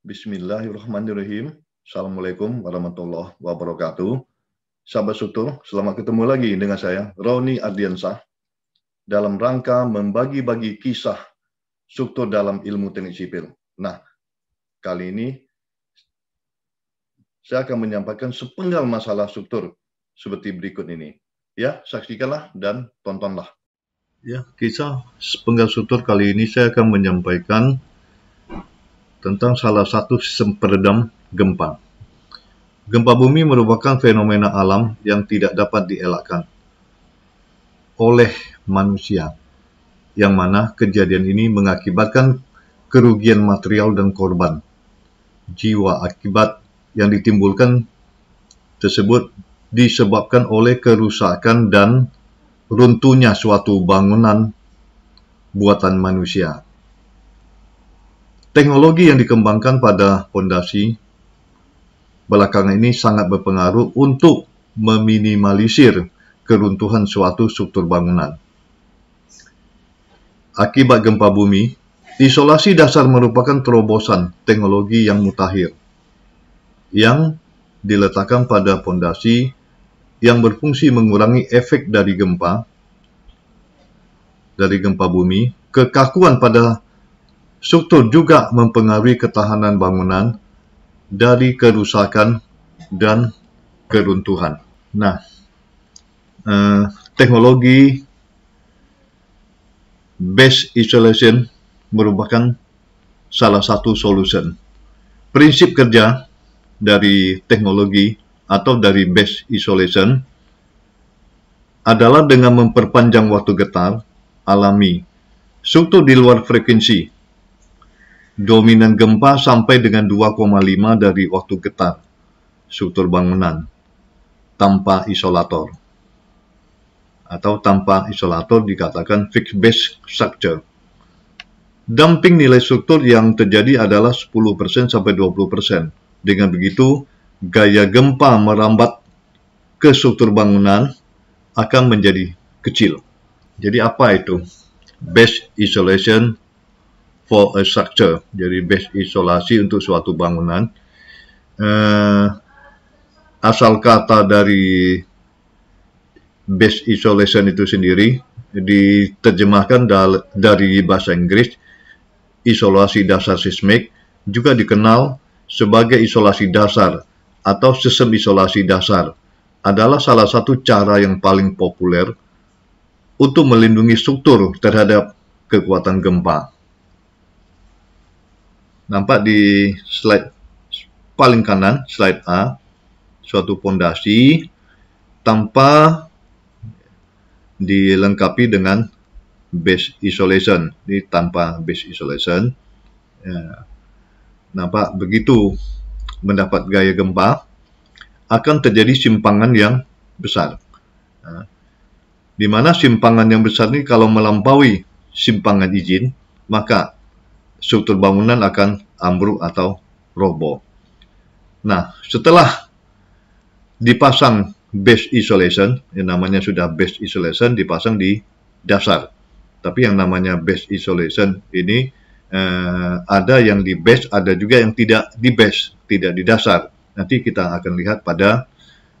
Bismillahirrahmanirrahim. Assalamualaikum warahmatullahi wabarakatuh. Sahabat Sutur, selamat ketemu lagi dengan saya, Roni Ardiansah, dalam rangka membagi-bagi kisah Sutur dalam ilmu teknik sipil. Nah, kali ini saya akan menyampaikan sepenggal masalah Sutur seperti berikut ini. Ya, saksikanlah dan tontonlah. Ya, kisah sepenggal Sutur kali ini saya akan menyampaikan tentang salah satu sistem peredam gempa. Gempa bumi merupakan fenomena alam yang tidak dapat dielakkan oleh manusia, yang mana kejadian ini mengakibatkan kerugian material dan korban. Jiwa akibat yang ditimbulkan tersebut disebabkan oleh kerusakan dan runtuhnya suatu bangunan buatan manusia. Teknologi yang dikembangkan pada fondasi belakangan ini sangat berpengaruh untuk meminimalisir keruntuhan suatu struktur bangunan. Akibat gempa bumi, isolasi dasar merupakan terobosan teknologi yang mutakhir yang diletakkan pada fondasi yang berfungsi mengurangi efek dari gempa dari gempa bumi, kekakuan pada Struktur juga mempengaruhi ketahanan bangunan dari kerusakan dan keruntuhan. Nah, eh, teknologi base isolation merupakan salah satu solution. Prinsip kerja dari teknologi atau dari base isolation adalah dengan memperpanjang waktu getar alami struktur di luar frekuensi dominan gempa sampai dengan 2,5 dari waktu getar struktur bangunan tanpa isolator atau tanpa isolator dikatakan fixed base structure. Dumping nilai struktur yang terjadi adalah 10% sampai 20%. Dengan begitu, gaya gempa merambat ke struktur bangunan akan menjadi kecil. Jadi apa itu? Base isolation for a structure. Jadi base isolasi untuk suatu bangunan. Uh, asal kata dari base isolation itu sendiri diterjemahkan dari bahasa Inggris isolasi dasar seismik juga dikenal sebagai isolasi dasar atau sistem isolasi dasar adalah salah satu cara yang paling populer untuk melindungi struktur terhadap kekuatan gempa nampak di slide paling kanan, slide A, suatu pondasi tanpa dilengkapi dengan base isolation. Ini tanpa base isolation. Ya. Nampak begitu mendapat gaya gempa, akan terjadi simpangan yang besar. Nah, di mana simpangan yang besar ini kalau melampaui simpangan izin, maka struktur bangunan akan ambruk atau roboh. Nah, setelah dipasang base isolation, yang namanya sudah base isolation dipasang di dasar. Tapi yang namanya base isolation ini eh, ada yang di base, ada juga yang tidak di base, tidak di dasar. Nanti kita akan lihat pada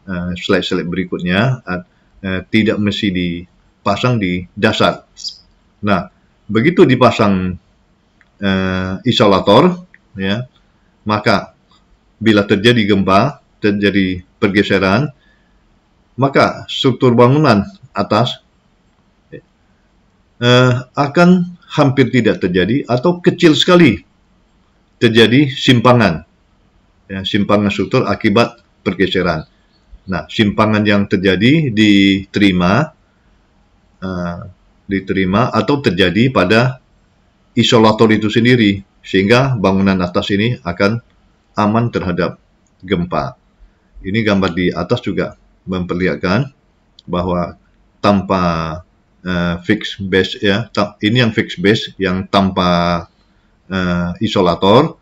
eh, slide-slide berikutnya, eh, tidak mesti dipasang di dasar. Nah, begitu dipasang uh, eh, isolator, ya, maka bila terjadi gempa, terjadi pergeseran, maka struktur bangunan atas uh, akan hampir tidak terjadi atau kecil sekali terjadi simpangan, ya, simpangan struktur akibat pergeseran. Nah, simpangan yang terjadi diterima, uh, diterima atau terjadi pada isolator itu sendiri, sehingga bangunan atas ini akan aman terhadap gempa. Ini gambar di atas juga memperlihatkan bahwa tanpa uh, eh, fixed base ya, ini yang fix base yang tanpa uh, isolator,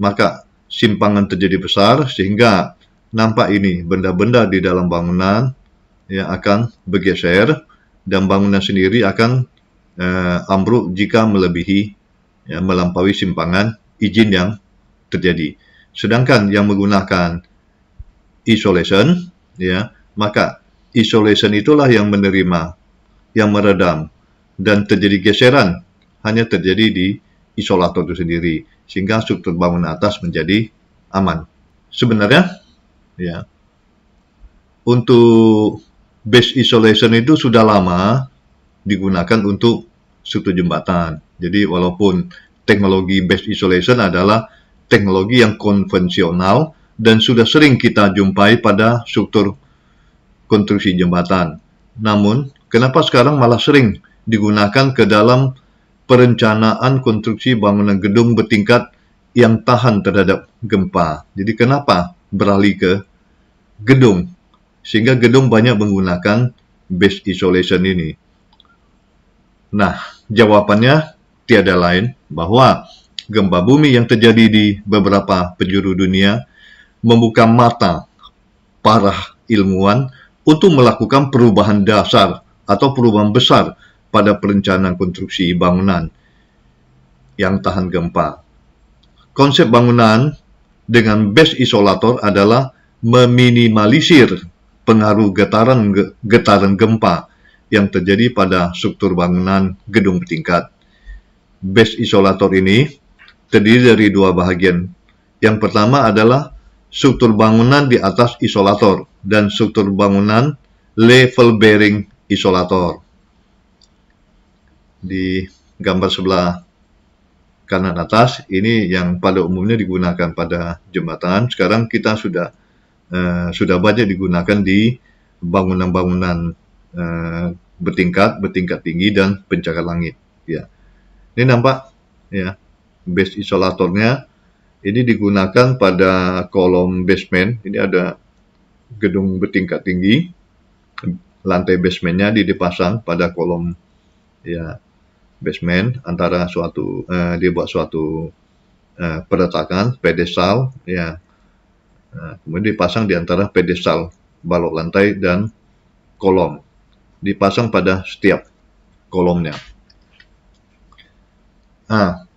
maka simpangan terjadi besar sehingga nampak ini benda-benda di dalam bangunan yang akan bergeser dan bangunan sendiri akan uh, ambruk jika melebihi ya, melampaui simpangan izin yang terjadi. Sedangkan yang menggunakan isolation, ya, maka isolation itulah yang menerima, yang meredam, dan terjadi geseran hanya terjadi di isolator itu sendiri, sehingga struktur bangunan atas menjadi aman. Sebenarnya, ya, untuk base isolation itu sudah lama digunakan untuk struktur jembatan. Jadi walaupun teknologi based isolation adalah teknologi yang konvensional dan sudah sering kita jumpai pada struktur konstruksi jembatan. Namun, kenapa sekarang malah sering digunakan ke dalam perencanaan konstruksi bangunan gedung bertingkat yang tahan terhadap gempa. Jadi kenapa beralih ke gedung? Sehingga gedung banyak menggunakan base isolation ini. Nah, jawabannya tiada lain bahwa gempa bumi yang terjadi di beberapa penjuru dunia membuka mata para ilmuwan untuk melakukan perubahan dasar atau perubahan besar pada perencanaan konstruksi bangunan yang tahan gempa. Konsep bangunan dengan base isolator adalah meminimalisir pengaruh getaran getaran gempa yang terjadi pada struktur bangunan gedung bertingkat base isolator ini terdiri dari dua bahagian. Yang pertama adalah struktur bangunan di atas isolator dan struktur bangunan level bearing isolator. Di gambar sebelah kanan atas, ini yang pada umumnya digunakan pada jembatan. Sekarang kita sudah uh, sudah banyak digunakan di bangunan-bangunan uh, bertingkat, bertingkat tinggi, dan pencakar langit. Ya. Ini nampak ya base isolatornya. Ini digunakan pada kolom basement. Ini ada gedung bertingkat tinggi. Lantai basementnya dipasang pada kolom ya basement antara suatu eh, dia buat suatu eh, peretakan pedestal ya. Nah, kemudian dipasang di antara pedestal balok lantai dan kolom. Dipasang pada setiap kolomnya. Nah,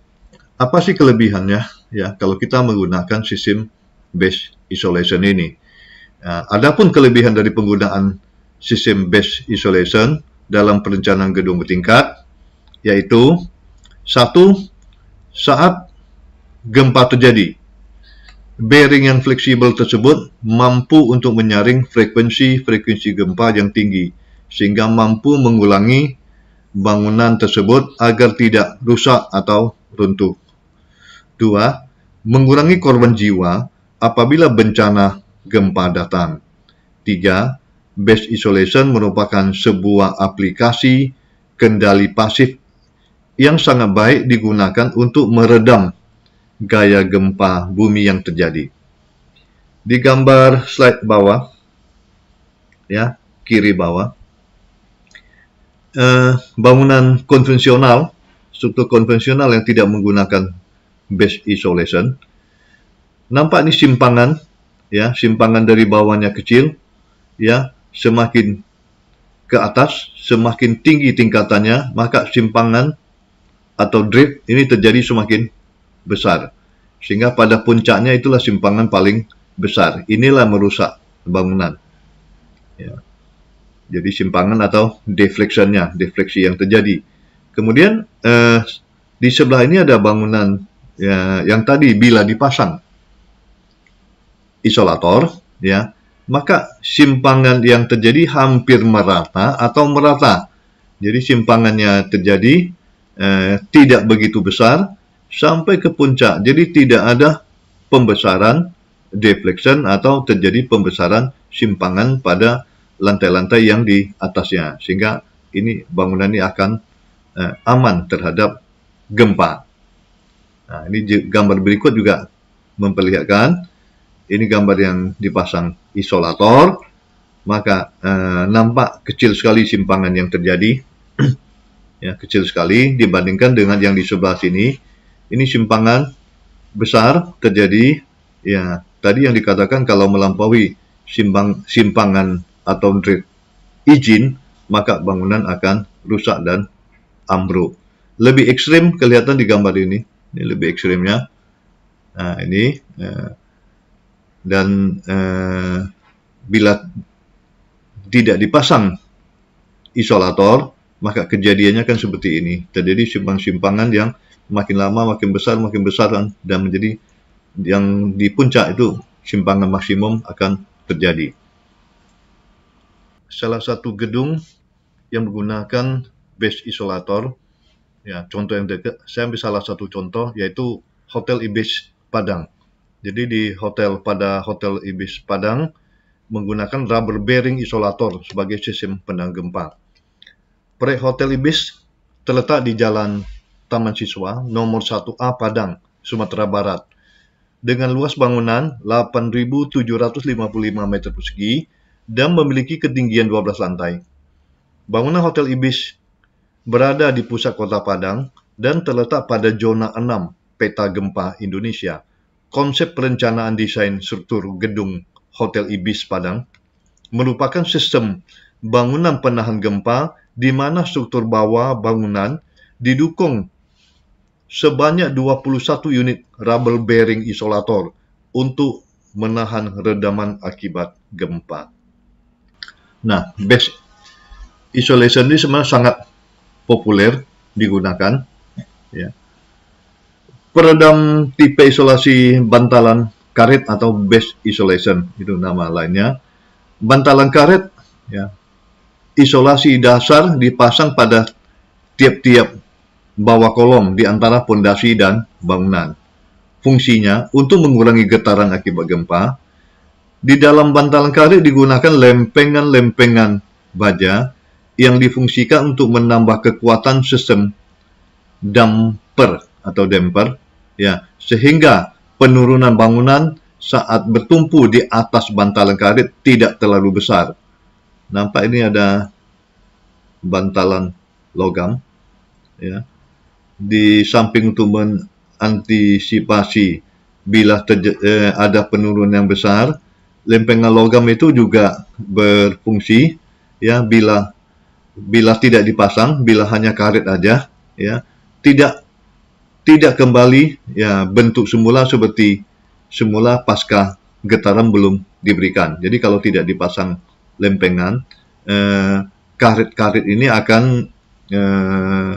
apa sih kelebihannya ya kalau kita menggunakan sistem base isolation ini? Nah, adapun kelebihan dari penggunaan sistem base isolation dalam perencanaan gedung bertingkat yaitu satu saat gempa terjadi bearing yang fleksibel tersebut mampu untuk menyaring frekuensi-frekuensi gempa yang tinggi sehingga mampu mengulangi bangunan tersebut agar tidak rusak atau runtuh. 2. Mengurangi korban jiwa apabila bencana gempa datang. 3. Base Isolation merupakan sebuah aplikasi kendali pasif yang sangat baik digunakan untuk meredam gaya gempa bumi yang terjadi. Di gambar slide bawah, ya, kiri bawah, Eh, bangunan konvensional, struktur konvensional yang tidak menggunakan base isolation. Nampak ini simpangan, ya, simpangan dari bawahnya kecil, ya, semakin ke atas, semakin tinggi tingkatannya, maka simpangan atau drift ini terjadi semakin besar. Sehingga pada puncaknya itulah simpangan paling besar. Inilah merusak bangunan. Ya jadi simpangan atau deflectionnya defleksi yang terjadi. Kemudian eh, di sebelah ini ada bangunan ya, yang tadi bila dipasang isolator, ya maka simpangan yang terjadi hampir merata atau merata. Jadi simpangannya terjadi eh, tidak begitu besar sampai ke puncak. Jadi tidak ada pembesaran deflection atau terjadi pembesaran simpangan pada lantai-lantai yang di atasnya sehingga ini bangunan ini akan uh, aman terhadap gempa. Nah, ini gambar berikut juga memperlihatkan ini gambar yang dipasang isolator maka uh, nampak kecil sekali simpangan yang terjadi ya kecil sekali dibandingkan dengan yang di sebelah sini ini simpangan besar terjadi ya tadi yang dikatakan kalau melampaui simpang simpangan atau izin, maka bangunan akan rusak dan ambruk. Lebih ekstrim kelihatan di gambar ini. Ini lebih ekstrimnya. Nah, ini. Eh, dan eh, bila tidak dipasang isolator, maka kejadiannya kan seperti ini. Terjadi simpang-simpangan yang makin lama makin besar, makin besar dan menjadi yang di puncak itu simpangan maksimum akan terjadi salah satu gedung yang menggunakan base isolator. Ya, contoh yang dekat, saya ambil salah satu contoh yaitu Hotel Ibis Padang. Jadi di hotel pada Hotel Ibis Padang menggunakan rubber bearing isolator sebagai sistem penang gempa. Proyek Hotel Ibis terletak di Jalan Taman Siswa nomor 1A Padang, Sumatera Barat. Dengan luas bangunan 8.755 meter persegi, dan memiliki ketinggian 12 lantai. Bangunan Hotel Ibis berada di pusat kota Padang dan terletak pada zona 6 peta gempa Indonesia. Konsep perencanaan desain struktur gedung Hotel Ibis Padang merupakan sistem bangunan penahan gempa di mana struktur bawah bangunan didukung sebanyak 21 unit rubber bearing isolator untuk menahan redaman akibat gempa. Nah, base isolation ini sebenarnya sangat populer digunakan. Ya. Peredam tipe isolasi bantalan karet atau base isolation itu nama lainnya. Bantalan karet, ya, isolasi dasar dipasang pada tiap-tiap bawah kolom di antara pondasi dan bangunan. Fungsinya untuk mengurangi getaran akibat gempa, di dalam bantalan kali digunakan lempengan-lempengan baja yang difungsikan untuk menambah kekuatan sistem damper atau damper ya sehingga penurunan bangunan saat bertumpu di atas bantalan karet tidak terlalu besar. Nampak ini ada bantalan logam ya di samping untuk mengantisipasi bila eh, ada penurunan yang besar lempengan logam itu juga berfungsi ya bila bila tidak dipasang bila hanya karet aja ya tidak tidak kembali ya bentuk semula seperti semula pasca getaran belum diberikan. Jadi kalau tidak dipasang lempengan eh, karet-karet ini akan eh,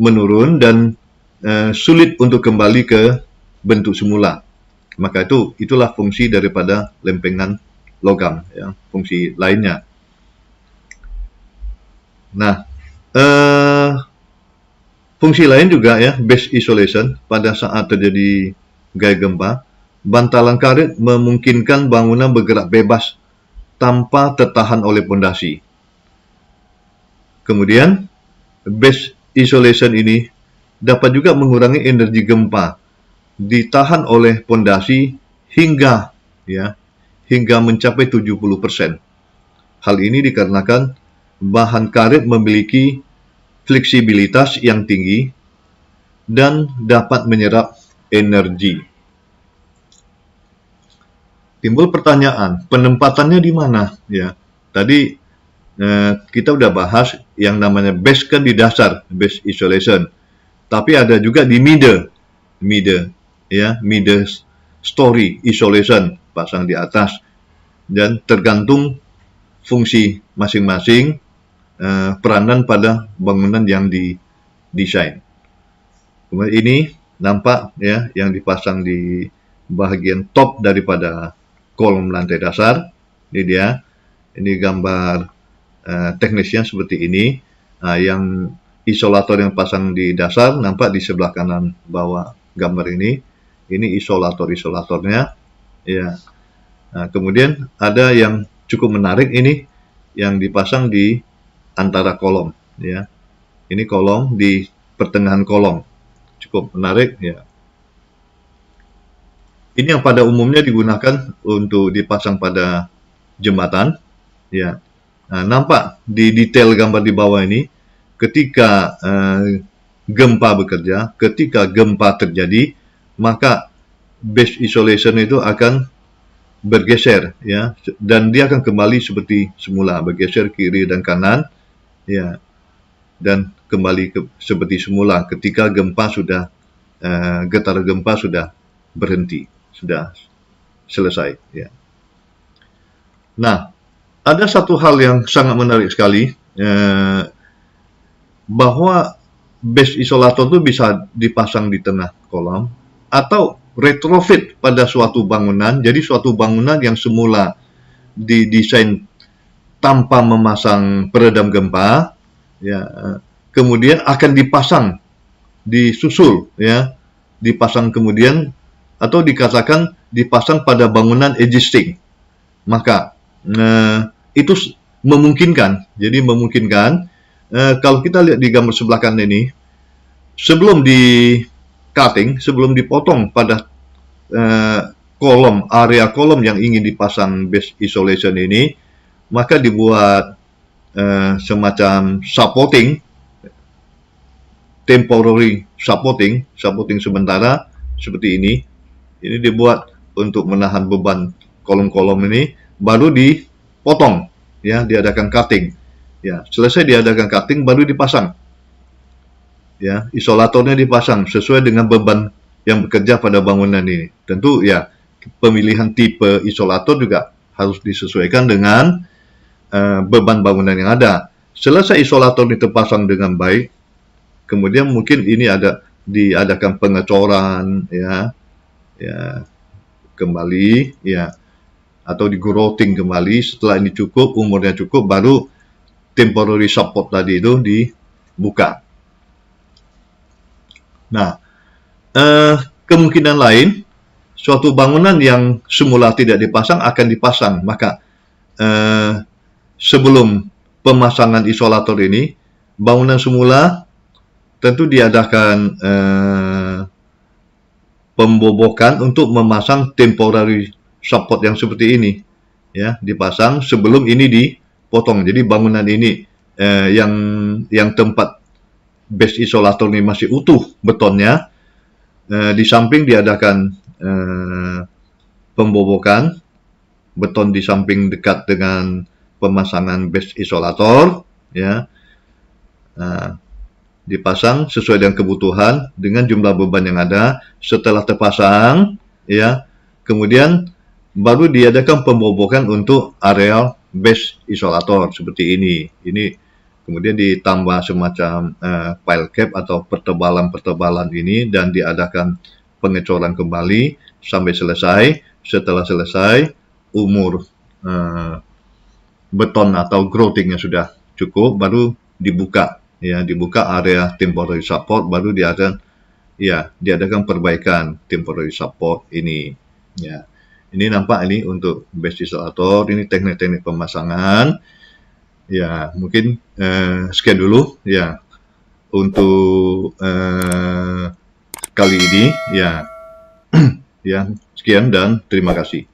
menurun dan eh, sulit untuk kembali ke bentuk semula. Maka itu itulah fungsi daripada lempengan logam, ya, fungsi lainnya. Nah, eh, fungsi lain juga ya, base isolation pada saat terjadi gaya gempa, bantalan karet memungkinkan bangunan bergerak bebas tanpa tertahan oleh pondasi. Kemudian, base isolation ini dapat juga mengurangi energi gempa ditahan oleh pondasi hingga ya hingga mencapai 70%. Hal ini dikarenakan bahan karet memiliki fleksibilitas yang tinggi dan dapat menyerap energi. Timbul pertanyaan, penempatannya di mana? Ya, tadi eh, kita udah bahas yang namanya base kan di dasar, base isolation. Tapi ada juga di middle, middle ya middle story isolation pasang di atas dan tergantung fungsi masing-masing uh, peranan pada bangunan yang didesain. Kemudian ini nampak ya yang dipasang di bagian top daripada kolom lantai dasar. Ini dia. Ini gambar uh, teknisnya seperti ini. Nah, yang isolator yang pasang di dasar nampak di sebelah kanan bawah gambar ini ini isolator-isolatornya ya nah, kemudian ada yang cukup menarik ini yang dipasang di antara kolom ya ini kolom di pertengahan kolom cukup menarik ya ini yang pada umumnya digunakan untuk dipasang pada jembatan ya nah, nampak di detail gambar di bawah ini ketika eh, gempa bekerja ketika gempa terjadi maka base isolation itu akan bergeser ya dan dia akan kembali seperti semula bergeser kiri dan kanan ya dan kembali ke, seperti semula ketika gempa sudah uh, eh, getar gempa sudah berhenti sudah selesai ya nah ada satu hal yang sangat menarik sekali uh, bahwa base isolator itu bisa dipasang di tengah kolam atau retrofit pada suatu bangunan. Jadi suatu bangunan yang semula didesain tanpa memasang peredam gempa, ya, kemudian akan dipasang, disusul, ya, dipasang kemudian atau dikatakan dipasang pada bangunan existing. Maka eh, itu memungkinkan. Jadi memungkinkan eh, kalau kita lihat di gambar sebelah kanan ini, sebelum di cutting sebelum dipotong pada eh, kolom area kolom yang ingin dipasang base isolation ini maka dibuat eh, semacam supporting temporary supporting supporting sementara seperti ini ini dibuat untuk menahan beban kolom-kolom ini baru dipotong ya diadakan cutting ya selesai diadakan cutting baru dipasang ya isolatornya dipasang sesuai dengan beban yang bekerja pada bangunan ini. Tentu ya pemilihan tipe isolator juga harus disesuaikan dengan uh, beban bangunan yang ada. Selesai isolator ini terpasang dengan baik, kemudian mungkin ini ada diadakan pengecoran ya ya kembali ya atau digroting kembali setelah ini cukup umurnya cukup baru temporary support tadi itu dibuka Nah, eh, kemungkinan lain suatu bangunan yang semula tidak dipasang akan dipasang. Maka eh, sebelum pemasangan isolator ini, bangunan semula tentu diadakan eh, pembobokan untuk memasang temporary support yang seperti ini, ya dipasang sebelum ini dipotong. Jadi bangunan ini eh, yang yang tempat base isolator ini masih utuh betonnya. E, di samping diadakan e, pembobokan beton di samping dekat dengan pemasangan base isolator, ya. Nah, dipasang sesuai dengan kebutuhan dengan jumlah beban yang ada. Setelah terpasang, ya, kemudian baru diadakan pembobokan untuk areal base isolator seperti ini. Ini kemudian ditambah semacam uh, file cap atau pertebalan-pertebalan ini dan diadakan pengecoran kembali sampai selesai. Setelah selesai, umur uh, beton atau groutingnya sudah cukup, baru dibuka. Ya, dibuka area temporary support, baru diadakan ya diadakan perbaikan temporary support ini. Ya, ini nampak ini untuk base isolator, ini teknik-teknik pemasangan ya mungkin eh, sekian dulu ya untuk eh, kali ini ya ya sekian dan terima kasih